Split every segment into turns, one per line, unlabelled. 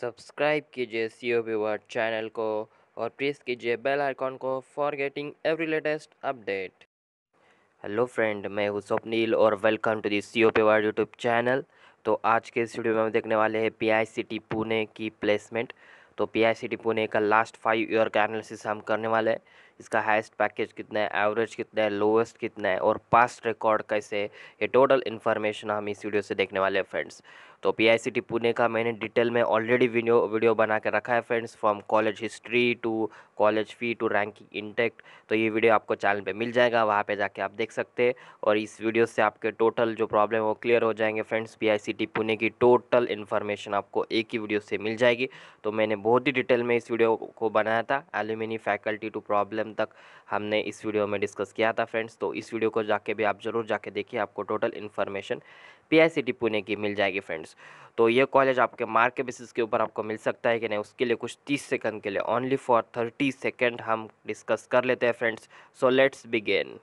subscribe कीजिए C ओ viewer channel को और प्रेस कीजिए बेल आइकॉन को for getting every latest update hello friend मैं हूँ स्वप्निल और welcome to the C O word YouTube channel तो आज के इस वीडियो में हम देखने वाले हैं P I C T Pune की प्लेसमेंट तो P I C T Pune का लास्ट फाइव ईयर का एनालिसिस हम करने वाले हैं इसका हाईएस्ट पैकेज कितना है एवरेज कितना है लोवेस्ट कितना है और पास्ट रिकॉर्ड कैसे ये टोटल इन्फॉर्मेशन हम इस वीडियो से देखने वाले हैं फ्रेंड्स तो पी पुणे का मैंने डिटेल में ऑलरेडी वीडियो वीडियो बना के रखा है friends from college history to college fee to ranking intake तो ये वीडियो आपको चैनल पे मिल जाएगा वहाँ पे जाके आप देख सकते हैं और इस वीडियो से आपके टोटल जो प्रॉब्लम है वो क्लियर हो जाएंगे फ्रेंड्स पी पुणे की टोटल इन्फॉर्मेशन आपको एक ही वीडियो से मिल जाएगी तो मैंने बहुत ही डिटेल में इस वीडियो को बनाया था एल्यूमिनी फैकल्टी टू प्रॉब्लम तक हमने इस वीडियो में डिस्कस किया था फ्रेंड्स तो इस वीडियो को जाके भी आप ज़रूर जाके देखिए आपको टोटल इन्फॉर्मेशन टी पुणे की मिल जाएगी फ्रेंड्स तो ये कॉलेज आपके मार्क के बेसिस के ऊपर आपको मिल सकता है कि नहीं उसके लिए कुछ तीस सेकंड के लिए ओनली फॉर थर्टी सेकेंड हम डिस्कस कर लेते हैं friends so let's begin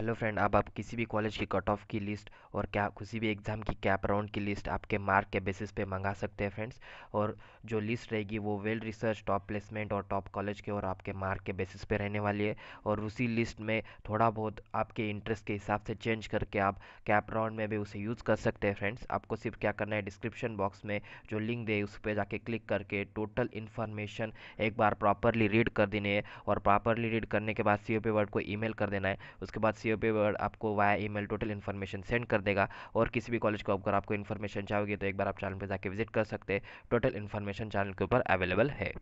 hello friend अब आप किसी भी कॉलेज की कट ऑफ की लिस्ट और क्या किसी भी एग्ज़ाम की कैप राउंड की लिस्ट आपके मार्क के बेसिस पे मंगा सकते हैं फ्रेंड्स और जो लिस्ट रहेगी वो वेल रिसर्च टॉप प्लेसमेंट और टॉप कॉलेज के और आपके मार्क के बेसिस पे रहने वाली है और उसी लिस्ट में थोड़ा बहुत आपके इंटरेस्ट के हिसाब से चेंज करके आप कैप राउंड में भी उसे यूज़ कर सकते हैं फ्रेंड्स आपको सिर्फ क्या करना है डिस्क्रिप्शन बॉक्स में जो लिंक दे उस पर जाके क्लिक करके टोटल इन्फॉर्मेशन एक बार प्रॉपरली रीड कर देने है और प्रॉपरली रीड करने के बाद सी ओ वर्ड को ई कर देना है उसके बाद सी के ऊपर आपको via email total information send कर देगा और किसी भी कॉलेज को अगर आपको इन्फॉर्मेशन चाहोगे तो एक बार आप चैनल पर जाके विजिट कर सकते हैं टोटल इन्फॉर्मेशन चैनल के ऊपर अवेलेबल है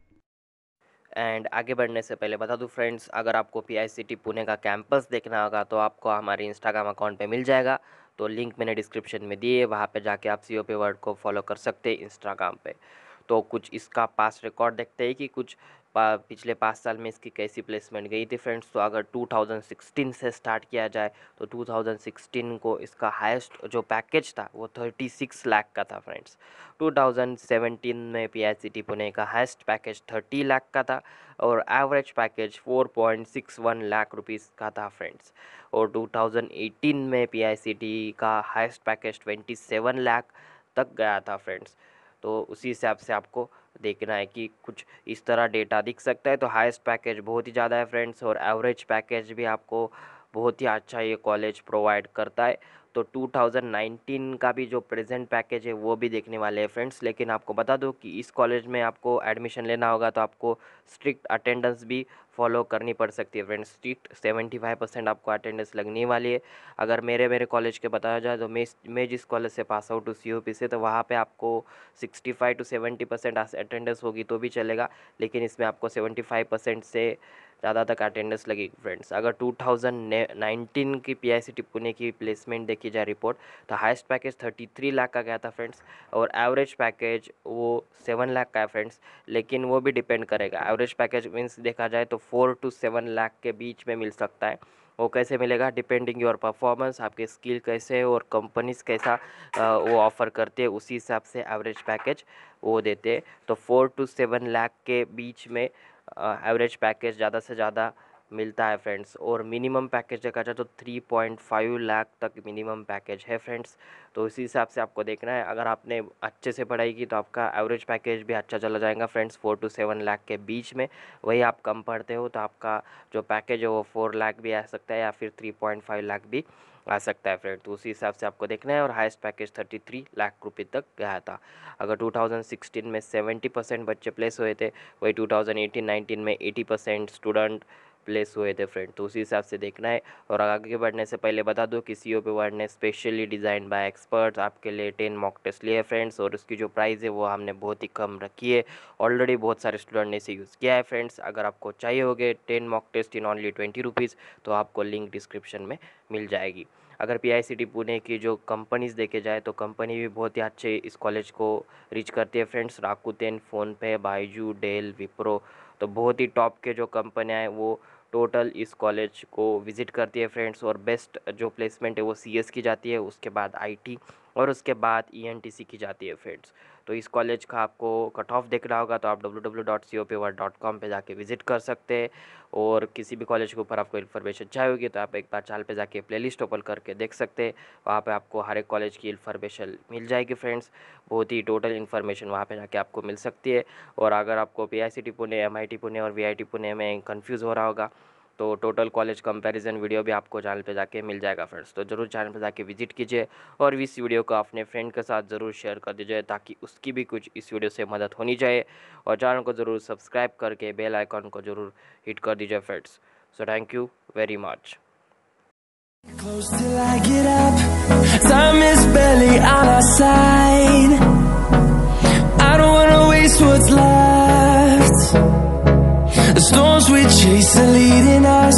एंड आगे बढ़ने से पहले बता दूं फ्रेंड्स अगर आपको पी पुणे का कैंपस देखना होगा तो आपको हमारे इंस्टाग्राम अकाउंट पे मिल जाएगा तो लिंक मैंने डिस्क्रिप्शन में दिए वहाँ पे जाके आप सी वर्ड को फॉलो कर सकते हैं इंस्टाग्राम पे तो कुछ इसका पास रिकॉर्ड देखते हैं कि कुछ पा, पिछले पाँच साल में इसकी कैसी प्लेसमेंट गई थी फ्रेंड्स तो अगर 2016 से स्टार्ट किया जाए तो 2016 को इसका हाईएस्ट जो पैकेज था वो 36 लाख का था फ्रेंड्स 2017 में पी पुणे का हाईएस्ट पैकेज 30 लाख का था और एवरेज पैकेज 4.61 लाख रुपीस का था फ्रेंड्स और 2018 में पी का हाईएस्ट पैकेज 27 लाख तक गया था फ्रेंड्स तो उसी हिसाब से आपको देखना है कि कुछ इस तरह डेटा दिख सकता है तो हाईएस्ट पैकेज बहुत ही ज़्यादा है फ्रेंड्स और एवरेज पैकेज भी आपको बहुत ही अच्छा ये कॉलेज प्रोवाइड करता है तो 2019 का भी जो प्रेजेंट पैकेज है वो भी देखने वाले हैं फ्रेंड्स लेकिन आपको बता दो कि इस कॉलेज में आपको एडमिशन लेना होगा तो आपको स्ट्रिक्ट अटेंडेंस भी फॉलो करनी पड़ सकती है friends strict seventy five percent आपको अटेंडेंस लगने वाली है अगर मेरे मेरे कॉलेज के बताया जाए तो मैं मैं जिस कॉलेज से पास आउट हूँ सी से तो वहाँ पर आपको sixty five to seventy percent attendance होगी तो भी चलेगा लेकिन इसमें आपको सेवेंटी फाइव परसेंट से ज़्यादा तक अटेंडेंस लगेगी फ्रेंड्स अगर टू थाउजेंड नाइनटीन की पी आई पुणे की प्लेसमेंट देखिए की जाए रिपोर्ट तो highest package thirty three lakh का गया था फ्रेंड्स और एवरेज पैकेज वो सेवन लाख का है फ्रेंड्स लेकिन वो भी डिपेंड करेगा एवरेज पैकेज मीन्स देखा जाए तो फोर टू सेवन लाख के बीच में मिल सकता है वो कैसे मिलेगा डिपेंडिंग योर परफॉर्मेंस आपके स्किल कैसे है और कंपनीज कैसा वो ऑफ़र करते हैं उसी हिसाब से एवरेज पैकेज वो देते हैं तो फोर टू सेवन लाख के बीच में एवरेज पैकेज ज़्यादा से ज़्यादा मिलता है फ्रेंड्स और मिनिमम पैकेज देखा जाए तो 3.5 लाख तक मिनिमम पैकेज है फ्रेंड्स तो इसी हिसाब से आपको देखना है अगर आपने अच्छे से पढ़ाई की तो आपका एवरेज पैकेज भी अच्छा चला जाएगा friends four to seven lakh के बीच में वही आप कम पढ़ते हो तो आपका जो पैकेज है वो फोर लाख भी आ सकता है या फिर थ्री पॉइंट फाइव लाख भी आ सकता है फ्रेंड तो उसी हिसाब से आपको देखना है और highest package thirty three lakh रुपये तक गया था अगर टू थाउजेंड सिक्सटीन में सेवेंटी परसेंट बच्चे प्लेस हुए थे वही टू थाउजेंड एटीन नाइनटीन में एटी परसेंट स्टूडेंट प्लेस हुए थे फ्रेंड तो उसी हिसाब से देखना है और आगे बढ़ने से पहले बता दो कि सी ओ पी वर्ड ने स्पेशली डिज़ाइन बाय एक्सपर्ट्स आपके लिए टेन मॉक टेस्ट लिए फ्रेंड्स और उसकी जो प्राइस है वो हमने बहुत ही कम रखी है ऑलरेडी बहुत सारे स्टूडेंट ने इसे यूज़ किया है फ्रेंड्स अगर आपको चाहिए होगे ten mock test in only twenty rupees तो आपको लिंक डिस्क्रिप्शन में मिल जाएगी अगर पी पुणे की जो कंपनीज़ देखे जाए तो कंपनी भी बहुत ही अच्छे इस कॉलेज को रीच करती है friends Rakuten PhonePe Byju Dell Wipro तो बहुत ही टॉप के जो कंपनियाँ हैं वो टोटल इस कॉलेज को विज़िट करती है फ्रेंड्स और बेस्ट जो प्लेसमेंट है वो सी की जाती है उसके बाद आई और उसके बाद ई e की जाती है फ्रेंड्स तो इस कॉलेज का आपको कट ऑफ देख रहा होगा तो आप कॉम पे जाके विजिट कर सकते हैं और किसी भी कॉलेज के ऊपर आपको इन्फॉर्मेशन चाहिए होगी तो आप एक बार चाल पे जाके प्लेलिस्ट ओपन करके देख सकते हैं वहाँ पे आपको हर एक कॉलेज की इन्फॉर्मेशन मिल जाएगी फ्रेंड्स बहुत ही टोटल इन्फॉर्मेशन वहाँ पे जाके आपको मिल सकती है और अगर आपको P I C T Pune M I T Pune और वी आई टी पुणे में कन्फ्यूज़ हो रहा होगा तो टोटल कॉलेज कंपैरिजन वीडियो भी आपको चैनल पे जाके मिल जाएगा फ्रेंड्स तो ज़रूर चैनल पे जाके विजिट कीजिए और इस वीडियो को अपने फ्रेंड के साथ ज़रूर शेयर कर दीजिए ताकि उसकी भी कुछ इस वीडियो से मदद होनी चाहिए और चैनल को ज़रूर सब्सक्राइब करके बेल आइकॉन को ज़रूर हिट कर दीजिए friends so thank you very much Close till I get up, time is barely on our side The storms we chase are leading us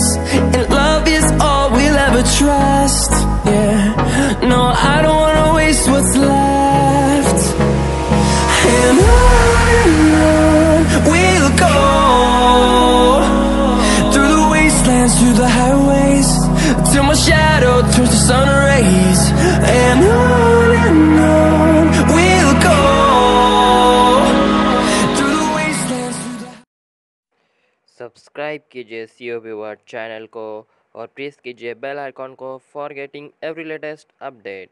subscribe कीजिए सी ओ वर्ड चैनल को और press कीजिए bell icon को for getting every latest update